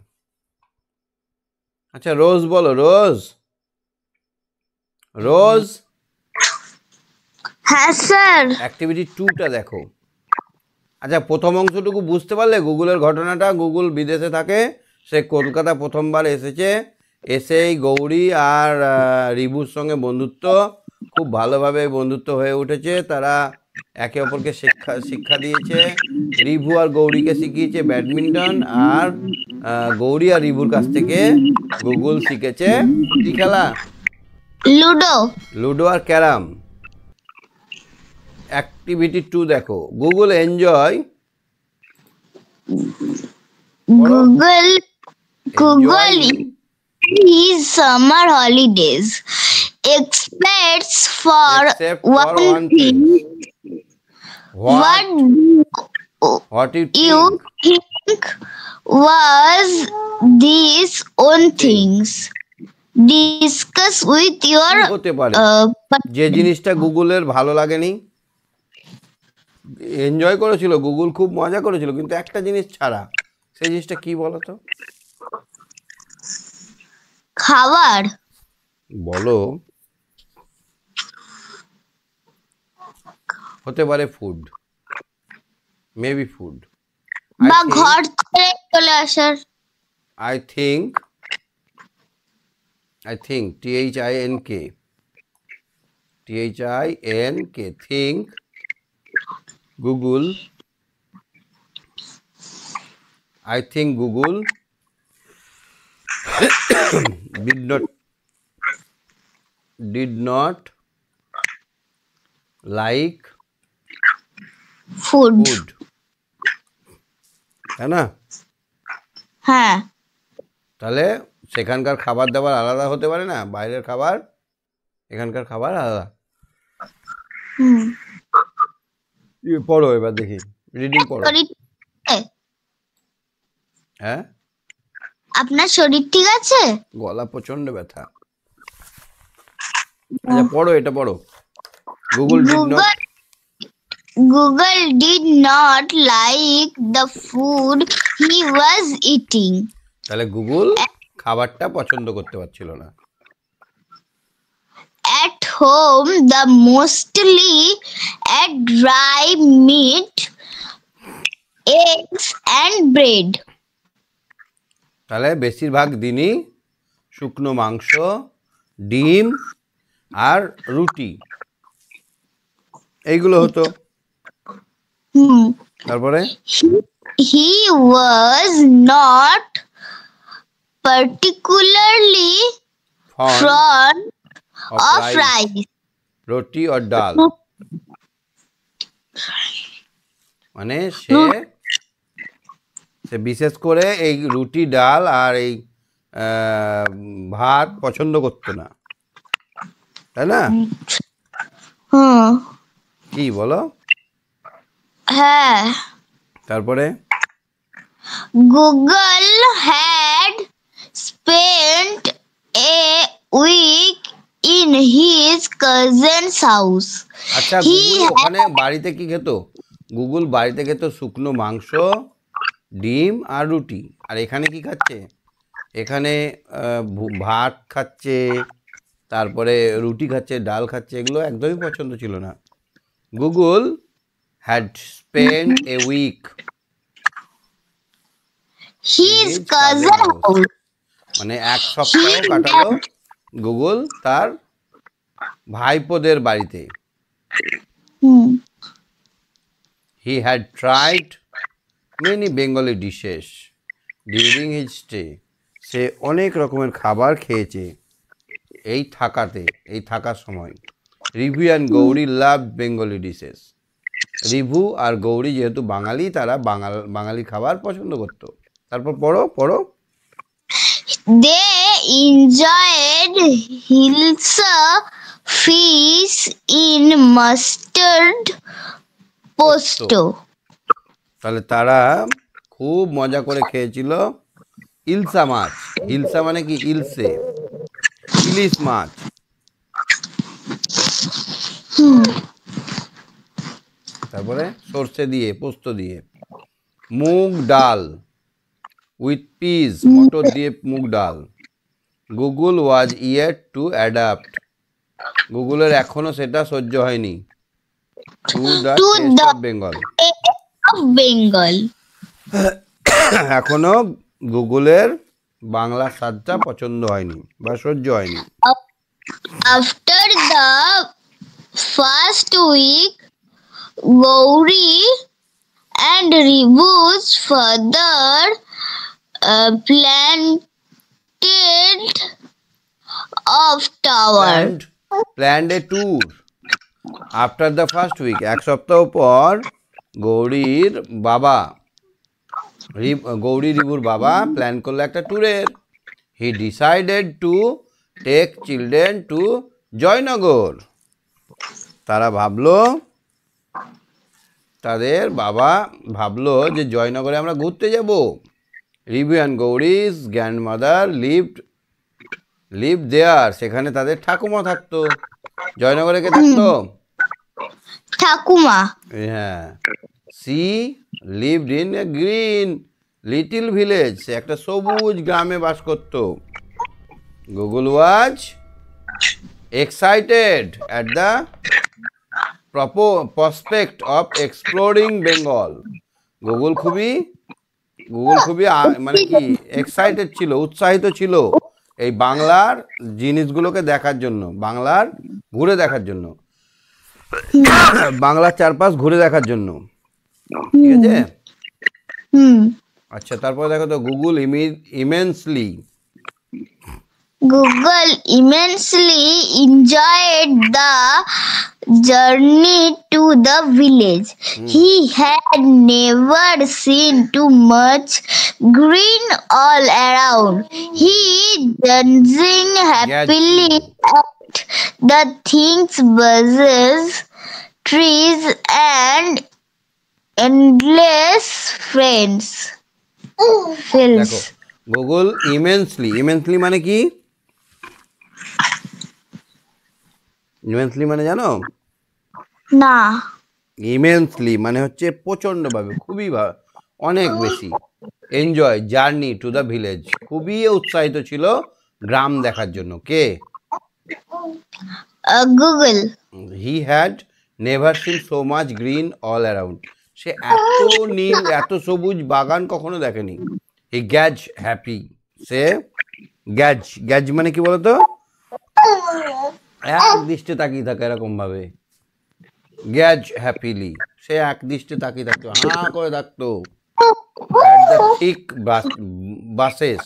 আচ্ছা রোজ বলো রোজ রোজ হ্যাঁ স্যার অ্যাক্টিভিটি টুটা দেখো আচ্ছা প্রথম অংশটুকু বুঝতে পারলে গুগলের ঘটনাটা গুগল বিদেশে থাকে সে কলকাতা প্রথমবার এসেছে এসেই গৌরী আর রিভুর সঙ্গে বন্ধুত্ব খুব ভালোভাবে বন্ধুত্ব হয়ে উঠেছে তারা একে অপরকে শিক্ষা শিক্ষা দিয়েছে রিভু আর গৌরীকে শিখিয়েছে ব্যাডমিন্টন আর গৌরী আর রিভুর কাছ থেকে গুগল শিখেছে কি খেলা লুডো লুডো আর ক্যারাম অ্যাক্টিভিটি টু দেখো Google enjoy Google Google is summer holidays expects for one thing What, what, what you, you think? think was these own things? Discuss with your হতে পারে uh, যে জিনিসটা গুগলের ভালো লাগেনি enjoy করেছিল গুগল খুব মজা করেছিল কিন্তু একটা জিনিস ছাড়া সেই জিনিসটা কি বলতো খাবার বলো হতে পারে ফুড মেবি ফুড বা ঘর ছেড়ে চলে আসার I think I think T H I N K T H I N K think Google I think Google did not did not like food তাই না হ্যাঁ তাহলে সেখানকার খাবার দাবার আলাদা হতে পারে না বাইরের খাবার এখানকার খাবার আলাদা পড়ো এবার দেখি রিডিং পড়ো হ্যাঁ আপনার শরীর ঠিক আছে গলা প্রচন্ড ব্যথা আচ্ছা পড়ো এটা পড়ো Google did not Google did not like the food he was eating. তাহলে গুগল খাবারটা পছন্দ করতে পারছিল না at home the mostly at dry meat eggs and bread তাহলে বেশিরভাগ দিনই শুকনো মাংস ডিম আর রুটি এইগুলো হতো Hmm. তারপরে he was not particularly fond of rice roti or dal মানে সে hmm. সে বিশেষ করে এই রুটি ডাল আর এই ভাত পছন্দ করত না তাই না hmm. কি বলো হ্যাঁ তারপরে Google had spent a week in his cousin's house আচ্ছা ওখানে বাড়িতে কি খেত গুগল বাড়িতে খেত শুকনো মাংস ডিম আর রুটি আর এখানে কি খাচ্ছে এখানে ভাত খাচ্ছে তারপরে রুটি খাচ্ছে ডাল খাচ্ছে এগুলো একদমই পছন্দ ছিল না Google had spent mm-hmm. a week. His cousin মানে এক সপ্তাহ কাটালো গুগল তার ভাইপোদের বাড়িতে he had tried many Bengali dishes during his stay সে অনেক রকমের খাবার খেয়েছে এই থাকাতে এই থাকার সময় Rivi and Gauri love Bengali dishes Rivu আর গৌরী যেহেতু বাঙালি তারা বাঙাল বাঙালি খাবার পছন্দ করত তারপর পড়ো পড়ো they enjoyed hilsa fish in mustard post তাহলে তারা খুব মজা করে খেয়েছিল ইলসা মাছ ইলসা মানে কি ইলসে ইলিশ মাছ হুম তারপরে সর্ষে দিয়ে পোস্ত দিয়ে মুগ ডাল উইথ পিস মটর দিয়ে মুগ ডাল Google was ear to adapt গুগলের এখনো সেটা সহ্য হয়নি বেঙ্গল বেঙ্গল এখনো গুগলের বাংলা স্বাদটা পছন্দ হয়নি বা সহ্য হয়নি after the first week worry and reviews further uh, planted of tower. Planned, planned a tour after the first week. এক সপ্তাহ পর গৌরীর বাবা গৌরী রিভুর বাবা প্ল্যান করলো একটা ট্যুরের he decided to take children to Joynagar তারা ভাবলো তাদের বাবা ভাবলো যে জয়নগরে আমরা ঘুরতে যাব Rivu and Gauri's grandmother lived live there সেখানে তাদের ঠাকুমা থাকতো জয়নগরে কে থাকতো ঠাকুমা হ্যাঁ she lived in a green little village একটা সবুজ গ্রামে বাস করত Google was excited at the prospect of exploring Bengal Google খুবই গুগল খুবই মানে কি এক্সাইটেড ছিল উৎসাহিত ছিল এই বাংলার জিনিসগুলোকে দেখার জন্য বাংলার ঘুরে দেখার জন্য বাংলার চারপাশ ঘুরে দেখার জন্য ঠিক আছে আচ্ছা তারপরে দেখো তো Google immensely Google immensely enjoyed the journey to the village. Mm. He had never seen too much green all around. He dancing happily yeah. at the things buzzes, trees and endless friends. Films. Google immensely. Immensely মানে immensely মানে জানো না immensely মানে হচ্ছে প্রচণ্ডভাবে খুবই অনেক বেশি enjoy journey to the village খুবই উৎসাহিত ছিল গ্রাম দেখার জন্য কে Google he had never seen so much green all around সে এত নীল এত সবুজ বাগান কখনো দেখেনি হি গ্যাজ হ্যাপি সে গ্যাজ গ্যাজ মানে কি বলতো এক দৃষ্টে তাকিয়ে থাকে এরকম ভাবে গ্যাজ হ্যাপিলি সে এক দৃষ্টে তাকিয়ে থাকতো হা করে থাকতো ঠিক বাসেস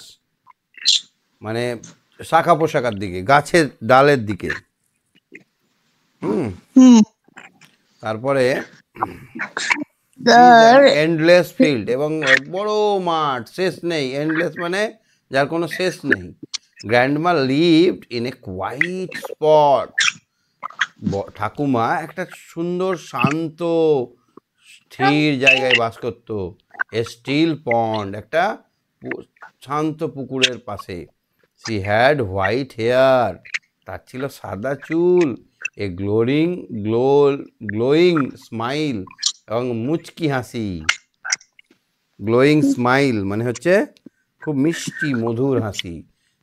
মানে শাখা পোশাকার দিকে গাছের ডালের দিকে তারপরে এন্ডলেস ফিল্ড এবং বড় মাঠ শেষ নেই এন্ডলেস মানে যার কোনো শেষ নেই grandma lived in a quite spot ঠাকুমা একটা সুন্দর শান্ত স্থির জায়গায় বাস করত এ স্টিল পন্ড একটা শান্ত পুকুরের পাশে সি হ্যাড হোয়াইট হেয়ার তার ছিল সাদা চুল a glowing glow glowing smile এবং মুচকি হাসি গ্লোয়িং স্মাইল মানে হচ্ছে খুব মিষ্টি মধুর হাসি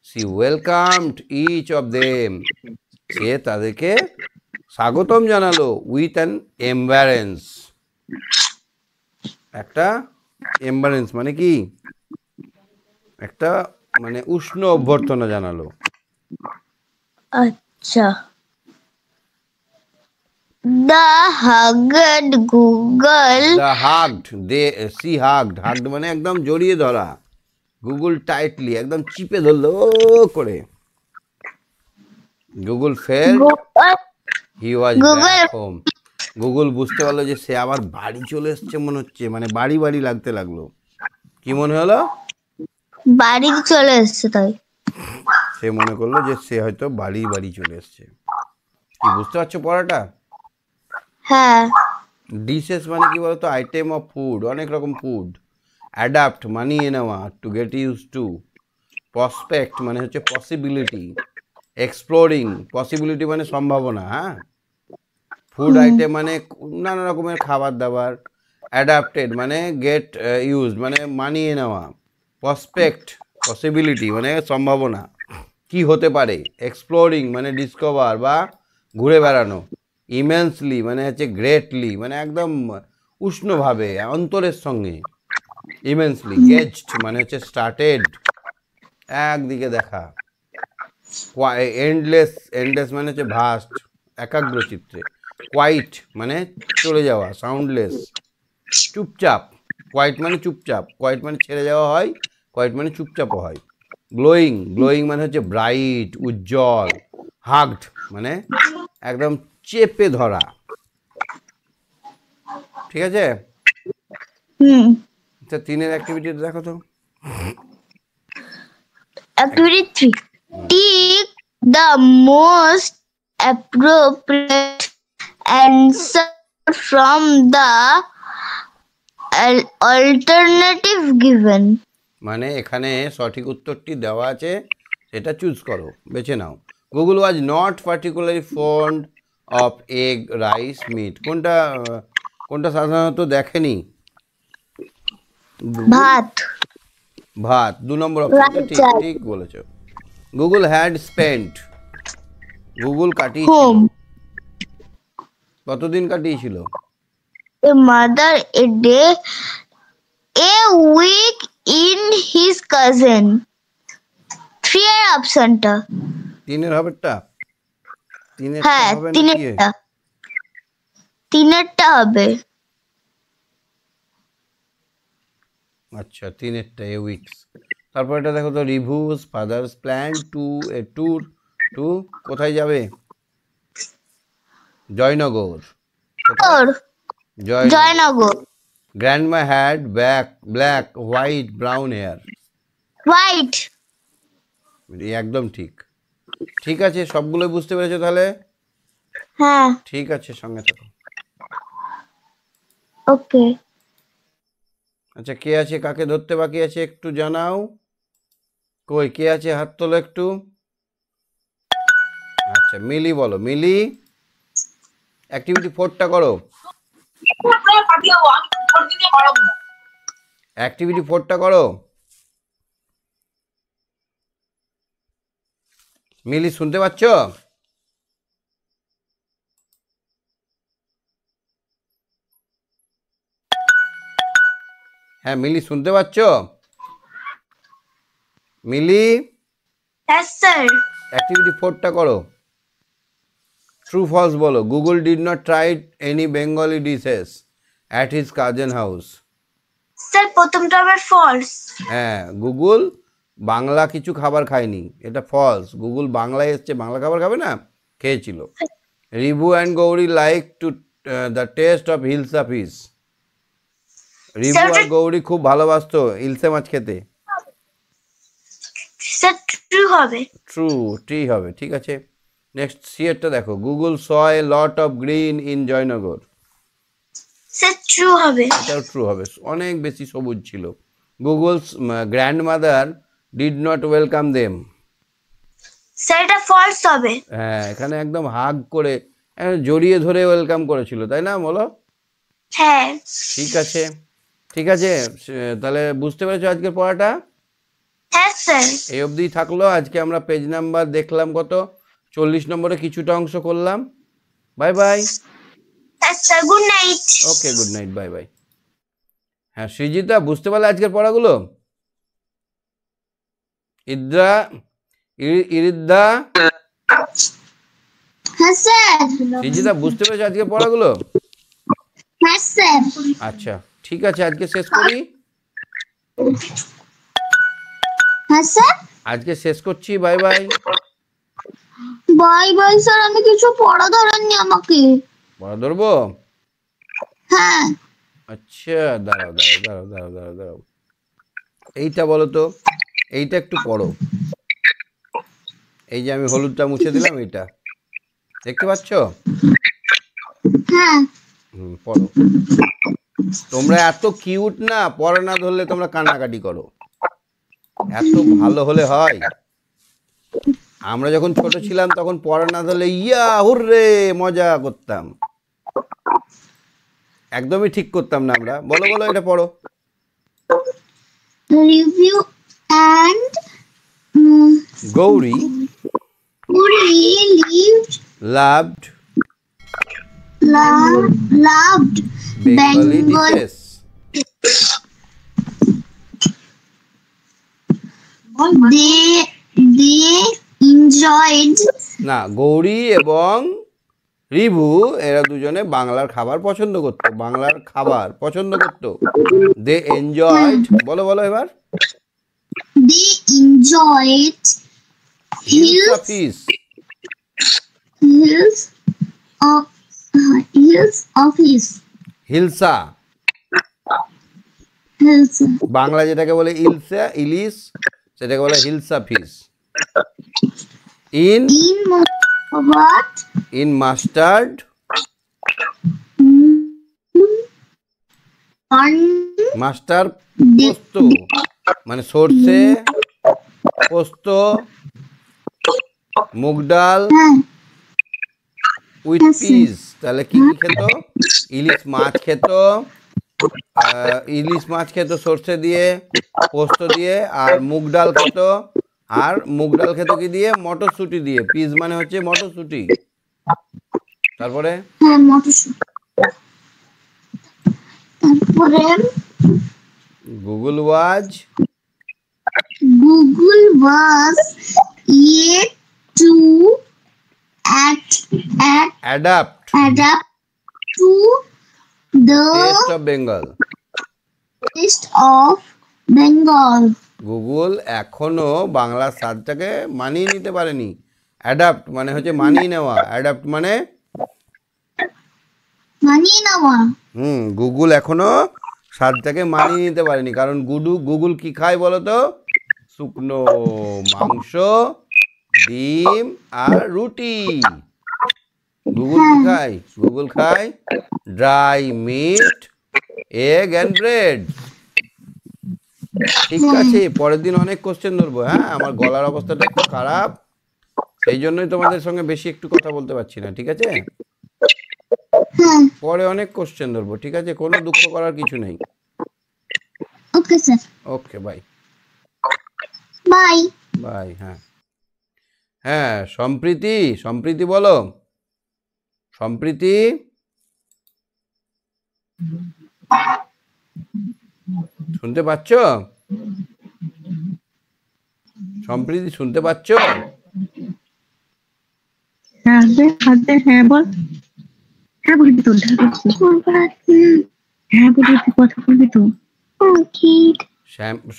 she welcomed each of them সে তাদেরকে স্বাগতম জানালো উইথ অ্যান এম্বারেন্স একটা এম্বারেন্স মানে কি একটা মানে উষ্ণ অভ্যর্থনা জানালো আচ্ছা the hugged Google the hugged they she hugged hugged মানে একদম জড়িয়ে ধরা গুগল টাইটলি একদম চিপে ধরলো করে Google fell he was home Google বুঝতে পারলো যে সে আবার বাড়ি চলে এসছে মনে হচ্ছে মানে বাড়ি বাড়ি লাগতে লাগলো কি মনে হলো বাড়ি চলে এসছে তাই সে মনে করলো যে সে হয়তো বাড়ি বাড়ি চলে এসছে কি বুঝতে পারছো পড়াটা হ্যাঁ ডিশেস মানে কি বলতো আইটেম অফ ফুড অনেক রকম ফুড অ্যাডাপ্ট মানিয়ে নেওয়া to get use to prospect মানে হচ্ছে পসিবিলিটি এক্সপ্লোরিং পসিবিলিটি মানে সম্ভাবনা হ্যাঁ ফুড আইটেম মানে নানা রকমের খাবার দাবার অ্যাডাপ্টেড মানে গেট ইউজ uh, মানে মানিয়ে নেওয়া প্রসপেক্ট পসিবিলিটি মানে সম্ভাবনা কি হতে পারে এক্সপ্লোরিং মানে ডিসকভার বা ঘুরে বেড়ানো ইমেন্সলি মানে হচ্ছে গ্রেটলি মানে একদম উষ্ণভাবে অন্তরের সঙ্গে ইমেন্সলি গেজড মানে হচ্ছে স্টার্টেড একদিকে দেখা এন্ডলেস এন্ডলেস মানে হচ্ছে ভাস্ট একাগ্র চিত্রে কোয়াইট মানে চলে যাওয়া সাউন্ডলেস চুপচাপ কোয়াইট মানে চুপচাপ কোয়াইট মানে ছেড়ে যাওয়া হয় কোয়াইট মানে চুপচাপও হয় গ্লোয়িং গ্লোয়িং মানে হচ্ছে ব্রাইট উজ্জ্বল হাগড মানে একদম চেপে ধরা ঠিক আছে হুম আচ্ছা তিনের অ্যাক্টিভিটি দেখো তো activity 3 tick the most appropriate answer from the alternative given মানে এখানে সঠিক উত্তরটি দেওয়া আছে সেটা চুজ করো বেছে নাও Google was not particularly fond of egg rice meat কোনটা কোনটা সাধারণত দেখেনি ভাত ভাত দু নম্বর অপশনটা ঠিক ঠিক বলেছো গুগল হ্যাড স্পেন্ট গুগল কাটিয়েছিল কতদিন কাটিয়েছিল a mother a day a week in his cousin three এর অপশনটা তিনের হবেটা তিনের হ্যাঁ তিনেরটা তিনেরটা হবে আচ্ছা তিনেরটা এ উইক্স তারপর এটা দেখো তো Rivu's father's plan to a tour to কোথায় যাবে Joynagar Joynagar grandma had back black white brown hair white একদম ঠিক ঠিক আছে সবগুলো বুঝতে পেরেছো তাহলে হ্যাঁ ঠিক আছে সঙ্গে থাকো ওকে আচ্ছা কে আছে কাকে ধরতে বাকি আছে একটু জানাও কই কে আছে হাত তোলো একটু আচ্ছা মিলি বলো মিলি অ্যাক্টিভিটি ফোরটা করো অ্যাক্টিভিটি ফোরটা করো মিলি শুনতে পাচ্ছ হ্যাঁ মিলি শুনতে পাচ্ছ মিলি অ্যাক্টিভিটি ফোরটা করো ট্রু ফলস বলো Gogol did not try any Bengali dishes at his cousin's house প্রথমটা হ্যাঁ গুগল বাংলা কিছু খাবার খায়নি এটা ফলস গুগল বাংলায় এসছে বাংলা খাবার খাবে না খেয়েছিল Rivu and Gauri like to the taste of hills of east Ribu আর গৌরী খুব ভালোবাসতো ইলসে মাছ খেতে ট্রু হবে ট্রু টি হবে ঠিক আছে নেক্সট সিয়ারটা দেখো Gogol saw lot of green in Joynagar sir true হবে এটাও ট্রু হবে অনেক বেশি সবুজ ছিল Gogol's grandmother did not welcome them sir false হবে হ্যাঁ এখানে একদম হাগ করে জড়িয়ে ধরে ওয়েলকাম করেছিল তাই না বলো হ্যাঁ ঠিক আছে ঠিক আছে তাহলে বুঝতে পেরেছো আজকের পড়াটা হ্যাঁ, এই অবধি থাকলো আজকে আমরা পেজ নাম্বার দেখলাম কত চল্লিশ নম্বরে কিছুটা অংশ করলাম bye bye good night okay good night bye bye হ্যাঁ সৃজিতা বুঝতে পারলে আজকের পড়াগুলো ইদ্রা ইরিদ্দা হ্যাঁ, সৃজিতা বুঝতে পেরেছো আজকে পড়াগুলো হ্যাঁ, আচ্ছা ঠিক আছে আজকে শেষ করি হ্যাঁ, আজকে শেষ করছি bye bye bye bye sir আমি কিছু পড়া ধরেননি আমাকে পড়া ধরবো হ্যাঁ আচ্ছা দাঁড়াও দাঁড়াও দাঁড়াও দাঁড়াও দাঁড়াও এইটা বলো তো এইটা একটু পড়ো এই যে আমি হলুদটা মুছে দিলাম এটা দেখতে পাচ্ছ হ্যাঁ পড়ো তোমরা এত কিউট না পরে না ধরলে তোমরা কান্নাকাটি করো এত ভালো হলে হয় আমরা যখন ছোট ছিলাম তখন পরে না ধরলে ইয়া হুররে মজা করতাম একদমই ঠিক করতাম না আমরা বলো বলো এটা পড়ো Rivu and Gauri Bengali dishes না গৌরী এবং রিভু এরা দুজনে বাংলার খাবার পছন্দ করত বাংলার খাবার পছন্দ করত দে এনজয়েড বলো বলো এবার they enjoyed hills of hills hills of hills of hills hilsa Bangla যেটাকে বলে ইলসা ইলিশ সেটাকে বলে hilsa fish in in mustard master পোস্ত মানে সর্ষে পোস্ত মুগ ডাল হ্যাঁ। উইথ হ্যাঁ, পিস তাহলে কি কি হ্যাঁ। খেত ইলিশ মাছ খেত ইলিশ মাছ খেত সর্ষে দিয়ে পোস্ত দিয়ে আর মুগ ডাল খেত আর মুগ ডাল খেত কি দিয়ে মটরশুটি দিয়ে পিস মানে হচ্ছে মটরশুটি হ্যাঁ, তারপরে গুগল ওয়াজ গুগল ওয়াজ ইয়ে to adapt adapt to the East of Bengal. East of Bengal. Gogol এখনো বাংলা স্বাদটাকে মানিয়ে নিতে পারেনি অ্যাডাপ্ট মানে হচ্ছে মানিয়ে নেওয়া অ্যাডাপ্ট মানে মানিয়ে নেওয়া হুম গুগল এখনো স্বাদটাকে মানিয়ে নিতে পারেনি কারণ গুডু গুগল কি খায় বলো তো শুকনো মাংস ডিম আর রুটি গুগল কি গুগল খাই dry meat egg and bread ঠিক আছে পরের দিন অনেক কোশ্চেন ধরবো হ্যাঁ আমার গলার অবস্থাটা খুব খারাপ সেই জন্যই তোমাদের সঙ্গে বেশি একটু কথা বলতে পারছি না ঠিক আছে পরে অনেক কোশ্চেন ধরবো ঠিক আছে কোনো দুঃখ করার কিছু নেই okay sir okay bye bye bye হ্যাঁ হ্যাঁ সম্প্রীতি সম্প্রীতি বলো সম্প্রীতি শুনতে পাচ্ছ সম্প্রীতি শুনতে পাচ্ছ হ্যাঁ, হ্যাঁ।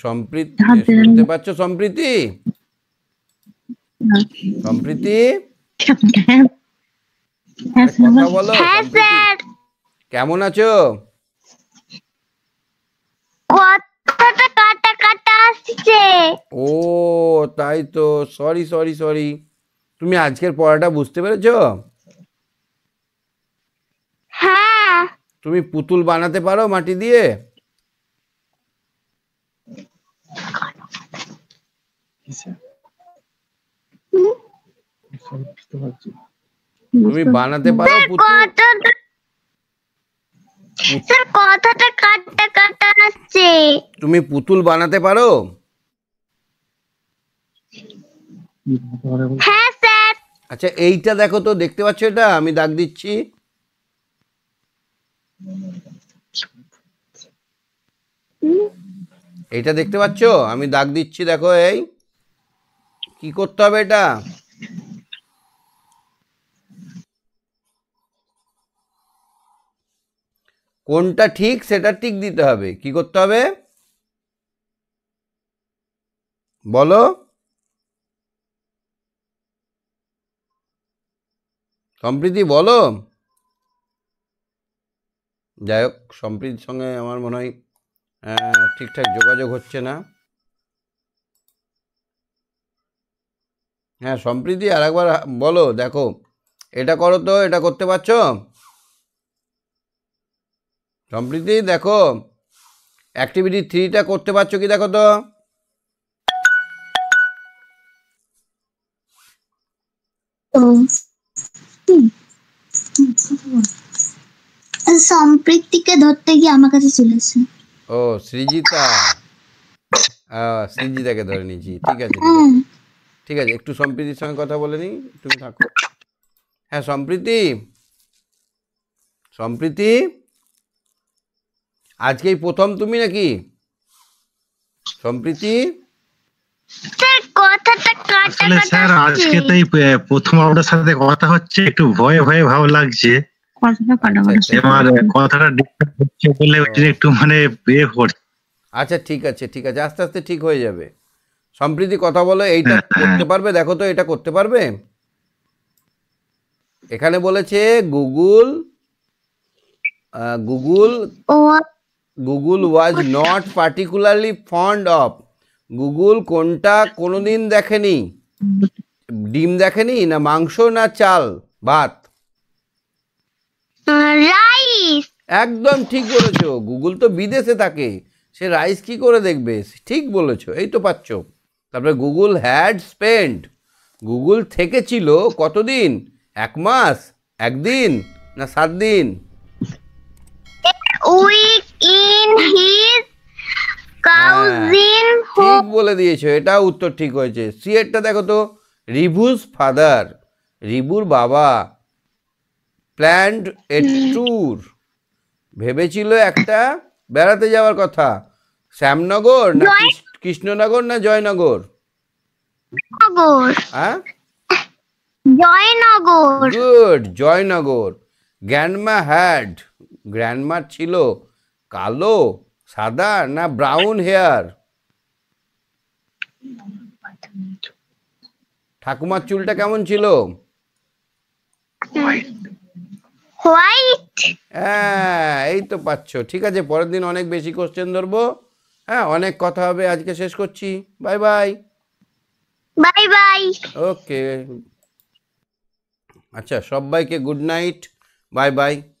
শুনতে পাচ্ছ সম্প্রীতি হ্যাঁ। সম্প্রীতি হ্যাঁ, হ্যাঁ, কেমন আছো ও তাই তো সরি সরি সরি তুমি আজকের পড়াটা বুঝতে পেরেছো হ্যাঁ তুমি পুতুল বানাতে পারো মাটি দিয়ে বুঝতে পারছি তুমি বানাতে পারো স্যার কথাটা কাটটা কাটা আসছে তুমি পুতুল বানাতে পারো হ্যাঁ স্যার আচ্ছা এইটা দেখো তো দেখতে পাচ্ছ এটা আমি দাগ দিচ্ছি এইটা দেখতে পাচ্ছ আমি দাগ দিচ্ছি দেখো এই কি করতে হবে এটা কোনটা ঠিক সেটা টিক দিতে হবে কি করতে হবে বলো সম্প্রীতি বলো যাই হোক সম্প্রীতির সঙ্গে আমার মনে হয় ঠিকঠাক যোগাযোগ হচ্ছে না হ্যাঁ সম্প্রীতি আর একবার বলো দেখো এটা করো তো এটা করতে পারছো সম্প্রীতি দেখো অ্যাক্টিভিটি থ্রিটা করতে পারছো কি দেখো তো সম্প্রীতিকে ধরতে গিয়ে আমার কাছে চলেছে ও সৃজিতা সৃজিতাকে ধরে নিয়েছি ঠিক হ্যাঁ। আছে ঠিক আছে একটু সম্প্রীতির সঙ্গে কথা বলে নি তুমি থাকো হ্যাঁ সম্প্রীতি সম্প্রীতি আজকেই প্রথম তুমি নাকি সম্প্রীতি কথা হচ্ছে একটু ভয়ে ভয়ে লাগছে আচ্ছা, আচ্ছা। বলে হ্যাঁ। মানে আচ্ছা ঠিক আছে ঠিক আছে আস্তে আস্তে ঠিক হয়ে যাবে সম্প্রীতি কথা বলো এইটা হ্যাঁ, হ্যাঁ। করতে পারবে দেখো তো এটা করতে পারবে এখানে বলেছে Gogol Gogol Gogol was not particularly fond of Gogol কোনটা কোনোদিন দেখেনি ডিম দেখেনি না মাংস না চাল ভাত রাইস একদম ঠিক বলেছো গুগল তো বিদেশে থাকে সে রাইস কি করে দেখবে ঠিক বলেছো এই তো পাচ্ছ তারপরে গুগল হ্যাড স্পেন্ড গুগল থেকেছিল কতদিন এক মাস একদিন না সাত দিন উইক ইন হিজ কাউজিন ঠিক বলে দিয়েছো এটা উত্তর ঠিক হয়েছে সি এরটা দেখো তো রিভুজ ফাদার রিবুর বাবা প্ল্যান্ড এ ট্যুর ভেবেছিল একটা বেড়াতে যাওয়ার কথা শ্যামনগর না কৃষ্ণনগর না জয়নগর হ্যাঁ Joynagar good Joynagar grandma had গ্র্যান্ডমার ছিল কালো সাদা না ব্রাউন হেয়ার ঠাকুমার চুলটা কেমন ছিল হ্যাঁ এই তো পাচ্ছ ঠিক আছে পরের দিন অনেক বেশি কোশ্চেন ধরবো হ্যাঁ অনেক কথা হবে আজকে শেষ করছি bye bye bye bye okay আচ্ছা সবাইকে গুড নাইট বাই বাই